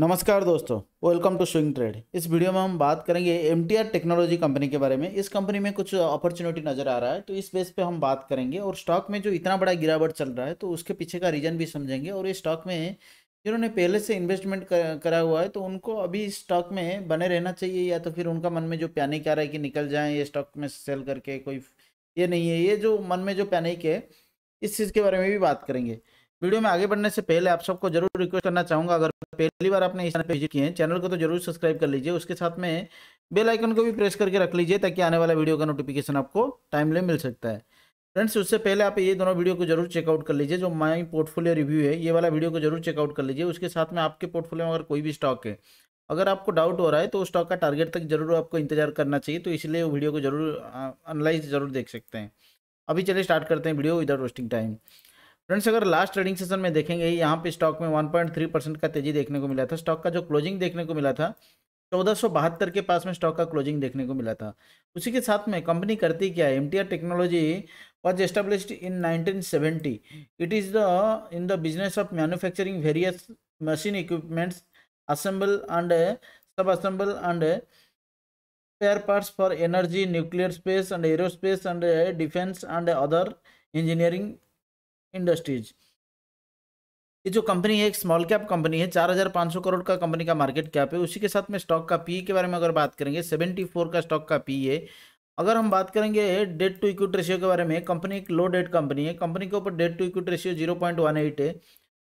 नमस्कार दोस्तों welcome to swing trade इस वीडियो में हम बात करेंगे एम टेक्नोलॉजी कंपनी के बारे में इस कंपनी में कुछ अपॉर्चुनिटी नज़र आ रहा है तो इस बेस पे हम बात करेंगे और स्टॉक में जो इतना बड़ा गिरावट चल रहा है तो उसके पीछे का रीजन भी समझेंगे और ये स्टॉक में जिन्होंने पहले से इन्वेस्टमेंट कर, करा हुआ है तो उनको अभी स्टॉक में बने रहना चाहिए या तो फिर उनका मन में जो पैनिक आ रहा है कि निकल जाएँ ये स्टॉक में सेल करके कोई ये नहीं है ये जो मन में जो पैनिक है इस चीज़ के बारे में भी बात करेंगे वीडियो में आगे बढ़ने से पहले आप सबको जरूर रिक्वेस्ट करना चाहूँगा अगर पहली बार आपने इस चैनल पर विजिट किए हैं चैनल को तो जरूर सब्सक्राइब कर लीजिए उसके साथ में बेल आइकन को भी प्रेस करके रख लीजिए ताकि आने वाला वीडियो का नोटिफिकेशन आपको टाइमली मिल सकता है फ्रेंड्स उससे पहले आप ये दोनों वीडियो को जरूर चेकआउट कर लीजिए जो माई पोर्टफोलियो रिव्यू है ये वाला वीडियो को जरूर चेकआउट कर लीजिए उसके साथ में आपके पोर्टफोलियो में अगर कोई भी स्टॉक है अगर आपको डाउट हो रहा है तो उस स्टॉक का टारगेट तक जरूर आपको इंतजार करना चाहिए तो इसलिए वीडियो को जरूर अनलाइज जरूर देख सकते हैं अभी चलिए स्टार्ट करते हैं video without wasting time friends अगर लास्ट ट्रेडिंग सेशन में देखेंगे यहाँ पे स्टॉक में 1.3 परसेंट का तेजी देखने को मिला था स्टॉक का जो क्लोजिंग देखने को मिला था चौदह के पास में स्टॉक का क्लोजिंग देखने को मिला था उसी के साथ में कंपनी करती क्या है M technology was establish in seventy it is the in the business of manufacturing various machine equipments assemble and sub assemble and spare parts for energy nuclear space and aerospace and defence and other engineering industries ये जो company है एक small cap company है 4,500 करोड़ का company का market cap है उसी के साथ में स्टॉक का पी के बारे में अगर बात करेंगे 74 का स्टॉक का पी है अगर हम बात करेंगे डेट टू इक्विट रेशियो के बारे में कंपनी एक लो डेट कंपनी है कंपनी के ऊपर debt to equity ratio zero point one eight है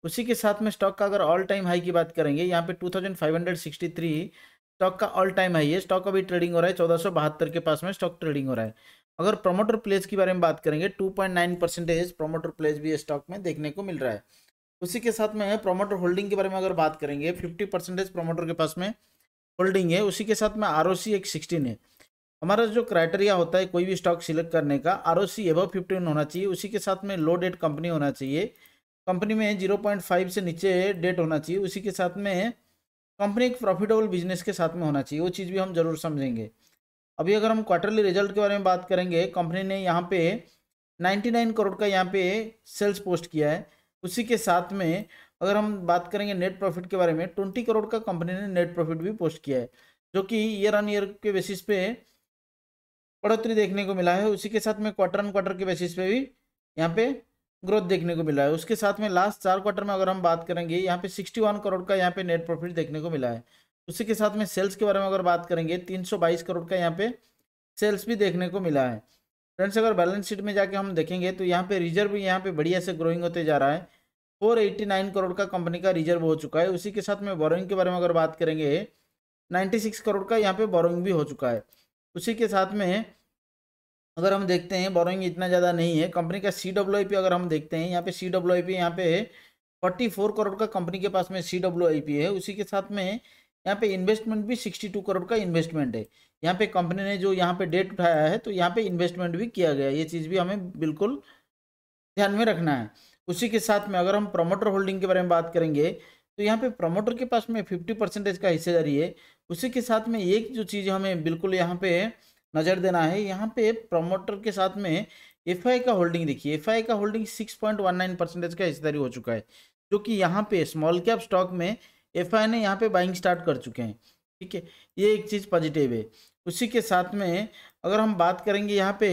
उसी के साथ में स्टॉक का अगर ऑल टाइम हाई की बात करेंगे यहाँ पे two thousand five hundred sixty three stock का ऑल टाइम हाई है स्टॉक अभी ट्रेडिंग हो रहा है चौदह सौ बहत्तर के पास में स्टॉक ट्रेडिंग हो रहा है अगर प्रोमोटर प्लेज के बारे में बात करेंगे 2.9 परसेंटेज प्रोमोटर प्लेज भी स्टॉक में देखने को मिल रहा है उसी के साथ में प्रोमोटर होल्डिंग के बारे में अगर बात करेंगे 50 परसेंटेज प्रोमोटर के पास में होल्डिंग है उसी के साथ में आर ओ सी एक सिक्सटीन है हमारा जो क्राइटेरिया होता है कोई भी स्टॉक सिलेक्ट करने का R O C above fifteen होना चाहिए उसी के साथ में लो डेट कंपनी होना चाहिए कंपनी में जीरो पॉइंट फाइव से नीचे डेट होना चाहिए उसी के साथ में कंपनी एक प्रॉफिटेबल बिजनेस के साथ में होना चाहिए वो चीज़ भी हम जरूर समझेंगे अभी अगर हम क्वार्टरली रिजल्ट के बारे में बात करेंगे कंपनी ने यहाँ पे 99 करोड़ का यहाँ पे सेल्स पोस्ट किया है उसी के साथ में अगर हम बात करेंगे नेट प्रॉफिट के बारे में 20 करोड़ का कंपनी ने नेट प्रॉफिट भी पोस्ट किया है जो कि ईयर ऑन ईयर के बेसिस पे बढ़ोतरी देखने को मिला है उसी के साथ में क्वार्टर ऑन क्वार्टर के बेसिस पे भी यहाँ पे ग्रोथ देखने को मिला है उसके साथ में लास्ट चार क्वार्टर में अगर हम बात करेंगे यहाँ पे वन करोड़ का यहाँ पे नेट प्रॉफिट देखने को मिला है उसी के साथ में सेल्स के बारे में अगर बात करेंगे 322 करोड़ का यहाँ पे सेल्स भी देखने को मिला है फ्रेंड्स अगर बैलेंस शीट में जाके हम देखेंगे तो यहाँ पे रिजर्व यहाँ पे बढ़िया से ग्रोइंग होते जा रहा है 489 करोड़ का कंपनी का रिजर्व हो चुका है उसी के साथ में बोरोइंग के बारे में अगर बात करेंगे सिक्स करोड़ का यहाँ पे बोरोइंग भी हो चुका है उसी के साथ में अगर हम देखते हैं बोरोइंग इतना ज़्यादा नहीं है कंपनी का सी डब्ल्यू अगर हम देखते हैं यहाँ पे सी डब्ल्यू यहाँ पे है फोर्टी करोड़ का कंपनी के पास में सी है उसी के साथ में यहाँ पे इन्वेस्टमेंट भी सिक्सटी टू करोड़ का इन्वेस्टमेंट है यहाँ पे कंपनी ने जो यहाँ पे डेट उठाया है तो यहाँ पे इन्वेस्टमेंट भी किया गया ये चीज़ भी हमें बिल्कुल ध्यान में रखना है उसी के साथ में अगर हम प्रमोटर होल्डिंग के बारे में बात करेंगे तो यहाँ पे प्रमोटर के पास में फिफ्टी परसेंटेज का हिस्सेदारी है उसी के साथ में एक जो चीज़ हमें बिल्कुल यहाँ पे नज़र देना है यहाँ पे प्रमोटर के साथ में एफ का होल्डिंग देखिए एफ का holding six point one nine percentage का हिस्सेदारी हो चुका है जो कि यहाँ पे स्मॉल कैप स्टॉक में एफ आई ने यहाँ पे बाइंग स्टार्ट कर चुके हैं ठीक है ये एक चीज़ पॉजिटिव है उसी के साथ में अगर हम बात करेंगे यहाँ पे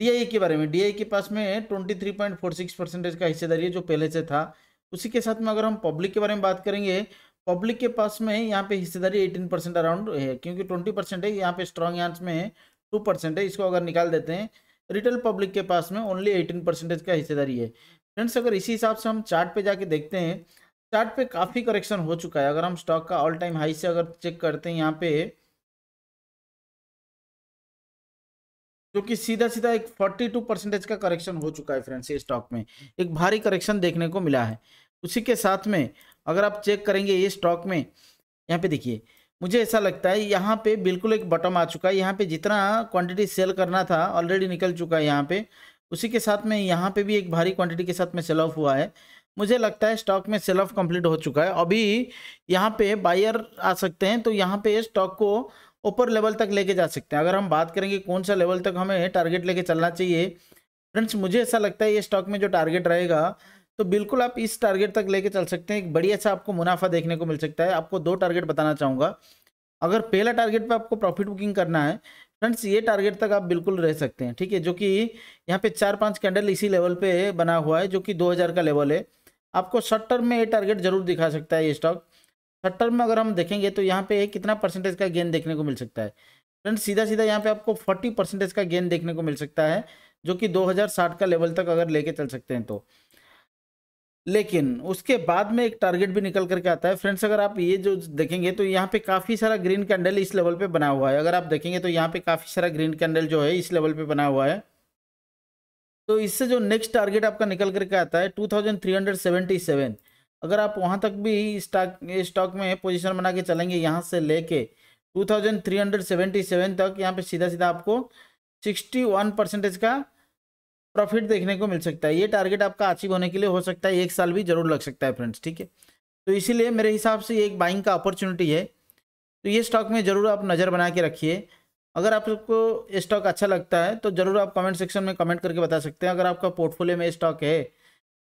डी के बारे में डी के पास में twenty three point four six percentage का हिस्सेदारी है जो पहले से था उसी के साथ में अगर हम पब्लिक के बारे में बात करेंगे पब्लिक के पास में यहाँ पे हिस्सेदारी एटीन परसेंट अराउंड है क्योंकि ट्वेंटी परसेंट है यहाँ पे स्ट्रॉन्ग यांस में टू परसेंट है इसको अगर निकाल देते हैं रिटेल पब्लिक के पास में ओनली एटीन परसेंटेज का हिस्सेदारी है फ्रेंड्स अगर इसी हिसाब से हम चार्ट पे जाके देखते हैं चार्ट पे काफ़ी करेक्शन हो चुका है अगर हम स्टॉक का ऑल टाइम हाई से अगर चेक करते हैं यहाँ पे जो कि सीधा सीधा एक 42 परसेंटेज का करेक्शन हो चुका है फ्रेंड्स ये स्टॉक में एक भारी करेक्शन देखने को मिला है उसी के साथ में अगर आप चेक करेंगे ये स्टॉक में यहाँ पे देखिए मुझे ऐसा लगता है यहाँ पे बिल्कुल एक बटम आ चुका है यहाँ पे जितना क्वांटिटी सेल करना था ऑलरेडी निकल चुका है यहाँ पे उसी के साथ में यहाँ पे भी एक भारी क्वांटिटी के साथ में सेल ऑफ हुआ है मुझे लगता है स्टॉक में सेल ऑफ कंप्लीट हो चुका है अभी यहाँ पे बायर आ सकते हैं तो यहाँ पे स्टॉक को ऊपर लेवल तक लेके जा सकते हैं अगर हम बात करेंगे कौन सा लेवल तक हमें टारगेट लेके चलना चाहिए फ्रेंड्स मुझे ऐसा लगता है ये स्टॉक में जो टारगेट रहेगा तो बिल्कुल आप इस टारगेट तक लेके चल सकते हैं एक बढ़िया सा आपको मुनाफा देखने को मिल सकता है आपको दो टारगेट बताना चाहूँगा अगर पहला टारगेट पर आपको प्रॉफिट बुकिंग करना है फ्रेंड्स ये टारगेट तक आप बिल्कुल रह सकते हैं ठीक है जो कि यहाँ पे चार पांच कैंडल इसी लेवल पे बना हुआ है जो कि 2000 का लेवल है आपको शॉर्ट टर्म में ये टारगेट जरूर दिखा सकता है ये स्टॉक शॉर्ट टर्म में अगर हम देखेंगे तो यहाँ पे कितना परसेंटेज का गेन देखने को मिल सकता है फ्रेंड सीधा सीधा यहाँ पे आपको फोर्टी परसेंटेज का गेन देखने को मिल सकता है जो कि 2060 का लेवल तक अगर लेके चल सकते हैं तो लेकिन उसके बाद में एक टारगेट भी निकल करके आता है फ्रेंड्स अगर आप ये जो देखेंगे तो यहाँ पे काफ़ी सारा ग्रीन कैंडल इस लेवल पे बना हुआ है अगर आप देखेंगे तो यहाँ पे काफ़ी सारा ग्रीन कैंडल जो है इस लेवल पे बना हुआ है तो इससे जो नेक्स्ट टारगेट आपका निकल करके आता है 2377 अगर आप वहां तक भी स्टॉक स्टॉक में पोजीशन बना के चलेंगे यहाँ से लेके 2377 तक यहाँ पे सीधा सीधा आपको 61 परसेंटेज का प्रॉफिट देखने को मिल सकता है ये टारगेट आपका अचीव होने के लिए हो सकता है एक साल भी जरूर लग सकता है फ्रेंड्स ठीक है तो इसीलिए मेरे हिसाब से एक बाइंग का अपॉर्चुनिटी है तो ये स्टॉक में ज़रूर आप नज़र बना के रखिए अगर आपको स्टॉक अच्छा लगता है तो ज़रूर आप कमेंट सेक्शन में कमेंट करके बता सकते हैं अगर आपका पोर्टफोलियो में स्टॉक है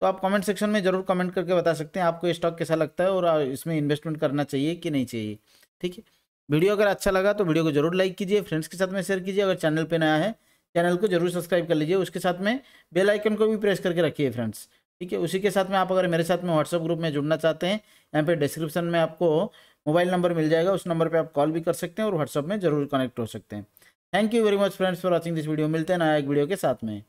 तो आप कमेंट सेक्शन में ज़रूर कमेंट करके बता सकते हैं आपको स्टॉक कैसा लगता है और इसमें इन्वेस्टमेंट करना चाहिए कि नहीं चाहिए ठीक है वीडियो अगर अच्छा लगा तो वीडियो को जरूर लाइक कीजिए फ्रेंड्स के साथ में शेयर कीजिए अगर चैनल पर नया है चैनल को जरूर सब्सक्राइब कर लीजिए उसके साथ में बेल आइकन को भी प्रेस करके रखिए फ्रेंड्स ठीक है उसी के साथ में आप अगर मेरे साथ में व्हाट्सअप ग्रुप में जुड़ना चाहते हैं यहाँ पे डिस्क्रिप्शन में आपको मोबाइल नंबर मिल जाएगा उस नंबर पर आप कॉल भी कर सकते हैं और व्हाट्सअप में जरूर कनेक्ट हो सकते हैं thank you very much friends for watching this video मिलते हैं नया एक वीडियो के साथ में